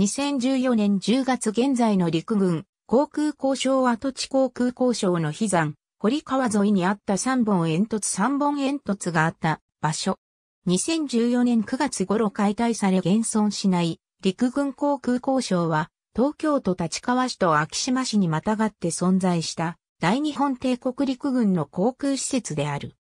2014年10月現在の陸軍、航空交渉跡地航空交渉の悲山、堀川沿いにあった3本煙突3本煙突があった場所。2014年9月頃解体され現存しない陸軍航空交渉は東京都立川市と昭島市にまたがって存在した大日本帝国陸軍の航空施設である。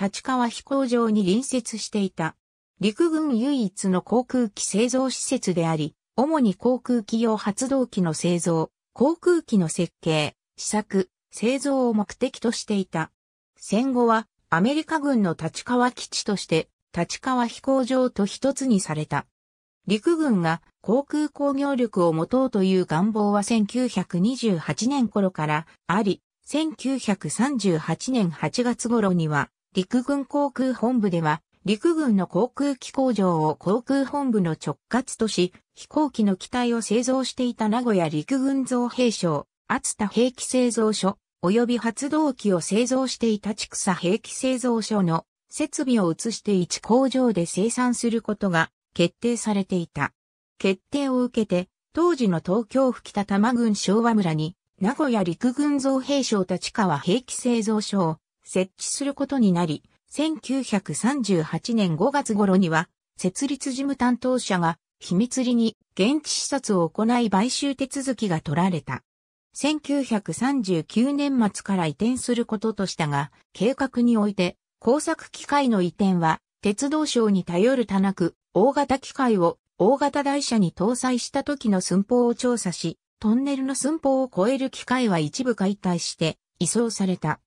立川飛行場に隣接していた陸軍唯一の航空機製造施設であり、主に航空機用発動機の製造、航空機の設計、試作、製造を目的としていた。戦後はアメリカ軍の立川基地として立川飛行場と一つにされた。陸軍が航空工業力を持とうという願望は1928年頃からあり、1938年8月頃には陸軍航空本部では陸軍の航空機工場を航空本部の直轄とし、飛行機の機体を製造していた名古屋陸軍造兵廠、厚田兵器製造所、及び発動機を製造していた畜産兵器製造所の設備を移して一工場で生産することが決定されていた。決定を受けて、当時の東京吹田多摩郡昭和村に、名古屋陸軍造兵廠立川兵器製造所を設置することになり、1938年5月頃には、設立事務担当者が秘密裏に現地視察を行い買収手続きが取られた。1939年末から移転することとしたが、計画において工作機械の移転は鉄道省に頼るたなく、大型機械を大型台車に搭載した時の寸法を調査し、トンネルの寸法を超える機械は一部解体して移送された。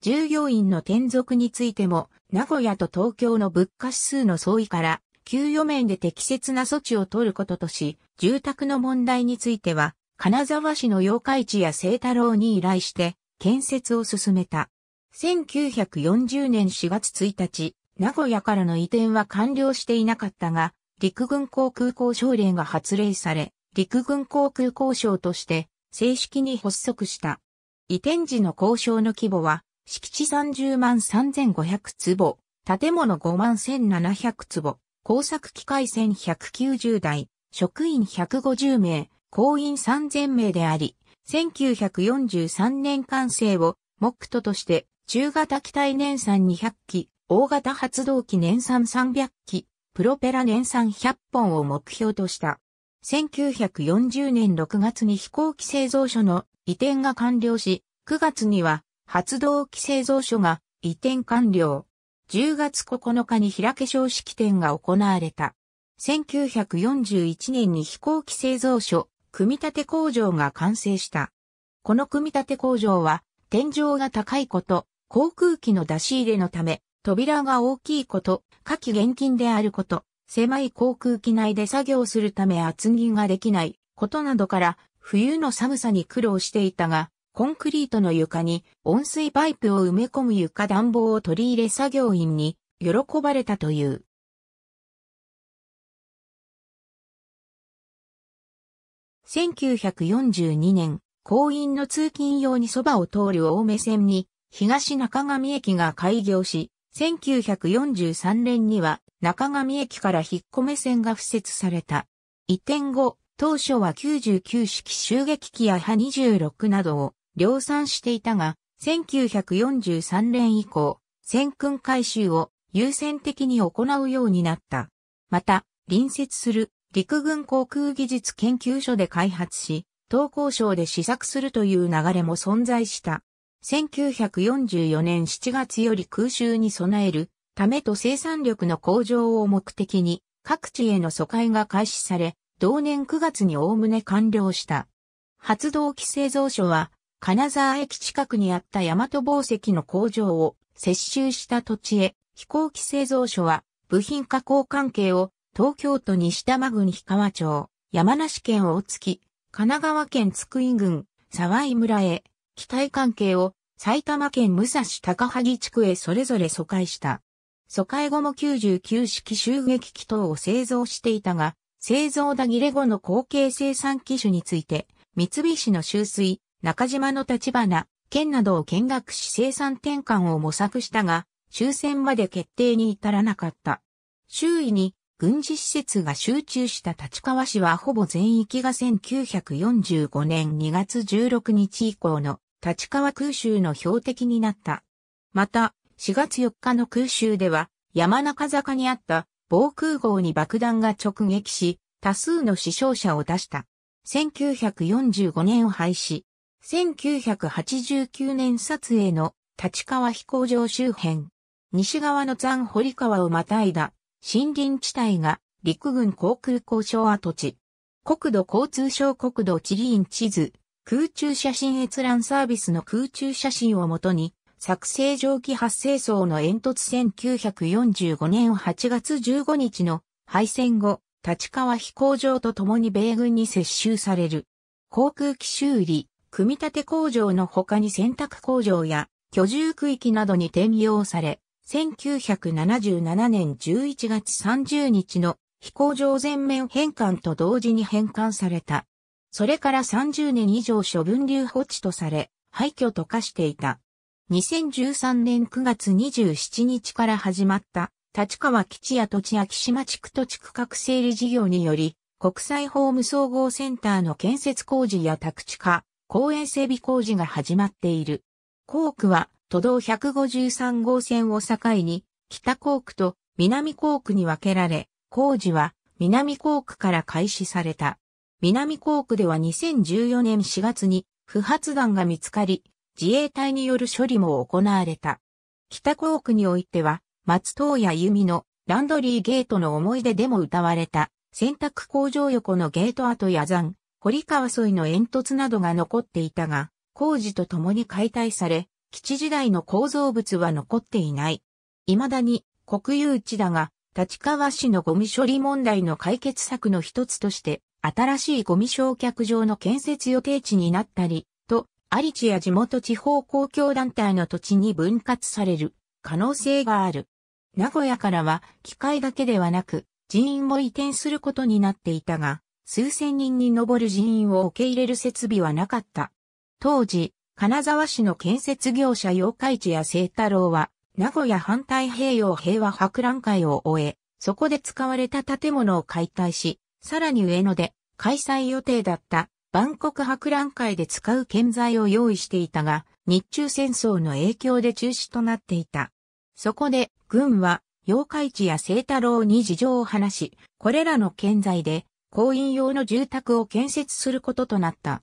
従業員の転属についても、名古屋と東京の物価指数の相違から、給与面で適切な措置を取ることとし、住宅の問題については、金沢市の妖怪地や清太郎に依頼して、建設を進めた。1940年4月1日、名古屋からの移転は完了していなかったが、陸軍航空交渉令が発令され、陸軍航空交渉として正式に発足した。移転時の交渉の規模は敷地30万3500坪、建物5万1700坪、工作機械1190台、職員150名、工員3000名であり、1943年完成を目途として、中型機体年産200機、大型発動機年産300機、プロペラ年産100本を目標とした。1940年6月に飛行機製造所の移転が完了し、9月には発動機製造所が移転完了。10月9日に平化粧式典が行われた。1941年に飛行機製造所、組み立て工場が完成した。この組み立て工場は、天井が高いこと、航空機の出し入れのため、扉が大きいこと、下記厳禁であること、狭い航空機内で作業するため厚着ができないことなどから、冬の寒さに苦労していたが、コンクリートの床に温水パイプを埋め込む床暖房を取り入れ作業員に喜ばれたという。1942年、行員の通勤用にそばを通る青梅線に東中上駅が開業し、1943年には中上駅から引っ込め線が付設された。移転後、当初は99式襲撃機や派26などを量産していたが、1943年以降、戦訓回収を優先的に行うようになった。また、隣接する陸軍航空技術研究所で開発し、東交省で試作するという流れも存在した。1944年7月より空襲に備えるためと生産力の向上を目的に各地への疎開が開始され、同年9月におおむね完了した。発動機製造所は金沢駅近くにあった大和宝石の工場を接収した土地へ飛行機製造所は部品加工関係を東京都西多摩郡氷川町、山梨県大月、神奈川県津久井郡、沢井村へ、機体関係を埼玉県武蔵高萩地区へそれぞれ疎開した。疎開後も99式襲撃機等を製造していたが、製造打切れ後の後継生産機種について、三菱の収水、中島の立花、県などを見学し生産転換を模索したが、終戦まで決定に至らなかった。周囲に軍事施設が集中した立川市はほぼ全域が1945年2月16日以降の立川空襲の標的になった。また、4月4日の空襲では山中坂にあった防空壕に爆弾が直撃し、多数の死傷者を出した。1945年を廃止、1989年撮影の立川飛行場周辺、西側の残堀川をまたいだ森林地帯が陸軍航空交渉跡地、国土交通省国土地理院地図、空中写真閲覧サービスの空中写真をもとに、作成蒸気発生層の煙突1945年8月15日の敗戦後、立川飛行場と共に米軍に接収される。航空機修理、組み立て工場の他に洗濯工場や居住区域などに転用され、1977年11月30日の飛行場全面返還と同時に返還された。それから30年以上処分留保地とされ、廃墟と化していた。2013年9月27日から始まった立川基地や土地昭島地区土地区各整理事業により、国際法務総合センターの建設工事や宅地化、公園整備工事が始まっている。工区は都道153号線を境に、北工区と南工区に分けられ、工事は南工区から開始された。南工区では2014年4月に不発弾が見つかり、自衛隊による処理も行われた。北工区においては、松東谷由のランドリーゲートの思い出でも歌われた、洗濯工場横のゲート跡や残、堀川沿いの煙突などが残っていたが、工事とともに解体され、基地時代の構造物は残っていない。未だに国有地だが、立川市のゴミ処理問題の解決策の一つとして、新しいゴミ焼却場の建設予定地になったり、と、あり地や地元地方公共団体の土地に分割される可能性がある。名古屋からは機械だけではなく人員も移転することになっていたが、数千人に上る人員を受け入れる設備はなかった。当時、金沢市の建設業者妖怪地や清太郎は、名古屋反対平洋平和博覧会を終え、そこで使われた建物を解体し、さらに上野で開催予定だった万国博覧会で使う建材を用意していたが、日中戦争の影響で中止となっていた。そこで、軍は、妖怪地や清太郎に事情を話し、これらの建材で公員用の住宅を建設することとなった。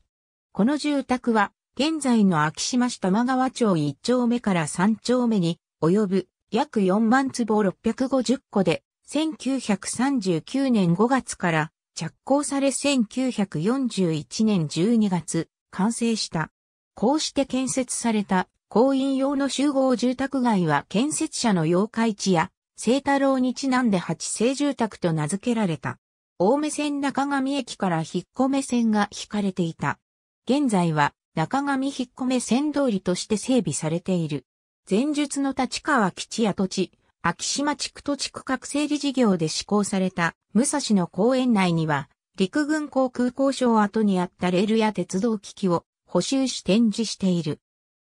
この住宅は、現在の秋島市玉川町1丁目から3丁目に及ぶ約4万坪650個で、1939年5月から着工され1941年12月完成した。こうして建設された公員用の集合住宅街は建設者の妖怪地や聖太郎にちなんで八星住宅と名付けられた。青梅線中上駅から引っ込め線が引かれていた。現在は中上引っ込め線通りとして整備されている。前述の立川基地や土地、秋島地区土地区画整理事業で施行された武蔵野公園内には、陸軍航空交渉後にあったレールや鉄道機器を補修し展示している。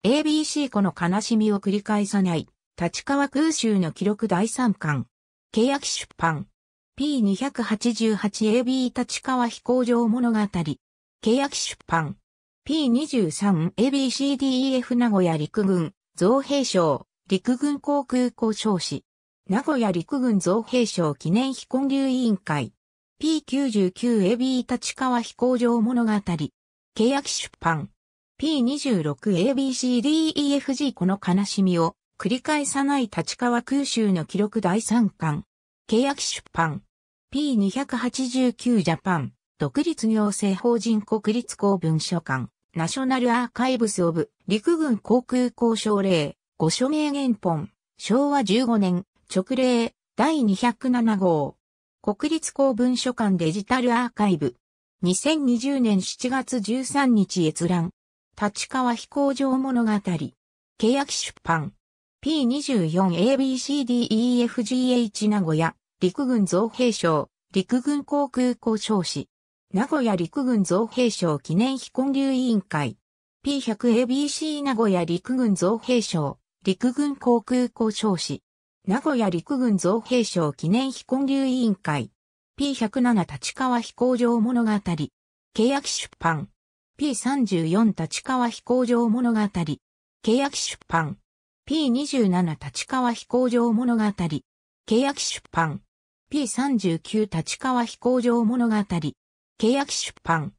ABC 子の悲しみを繰り返さない、立川空襲の記録第3巻。契約出版。P288AB 立川飛行場物語。契約出版。P23ABCDEF 名古屋陸軍造兵賞陸軍航空交渉士。名古屋陸軍造兵賞記念飛行流委員会。P99AB 立川飛行場物語。契約出版。P26ABCDEFG この悲しみを繰り返さない立川空襲の記録第3巻。契約出版。P289 ジャパン、独立行政法人国立公文書館、ナショナルアーカイブスオブ、陸軍航空交渉令、ご署名原本、昭和15年、直令、第207号。国立公文書館デジタルアーカイブ。2020年7月13日閲覧。立川飛行場物語。契約出版。P24ABCDEFGH 名古屋。陸軍造兵省、陸軍航空交渉士。名古屋陸軍造兵省記念非行流委員会。P100ABC 名古屋陸軍造兵省、陸軍航空交渉士。名古屋陸軍造兵省記念非行流委員会。P107 立川飛行場物語。契約出版。P34 立川飛行場物語。契約出版。P27 立川飛行場物語。契約出版。P39 立川飛行場物語。契約出版。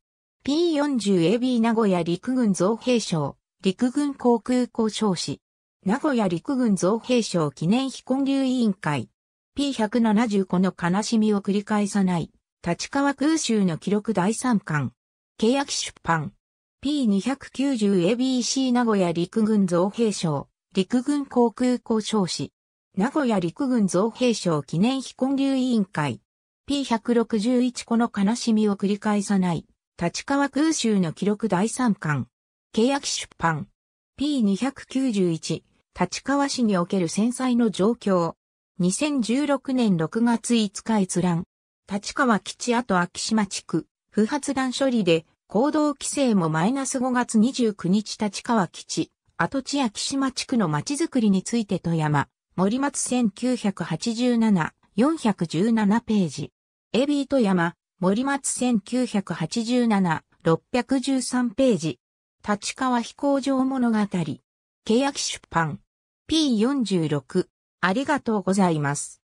P40AB 名古屋陸軍造兵賞。陸軍航空交賞士。名古屋陸軍造兵賞記念飛行流委員会。P170 この悲しみを繰り返さない。立川空襲の記録第3巻。契約出版。P290ABC 名古屋陸軍造兵賞、陸軍航空交賞士。名古屋陸軍造兵賞記念非建流委員会。P161 この悲しみを繰り返さない。立川空襲の記録第3巻。契約出版。P291 立川市における戦災の状況。2016年6月5日閲覧。立川基地跡秋島地区。不発弾処理で行動規制もマイナス5月29日立川基地。跡地秋島地区のまちづくりについて富山。森松1987、417ページ。エビート山、森松1987、613ページ。立川飛行場物語。契約出版。P46。ありがとうございます。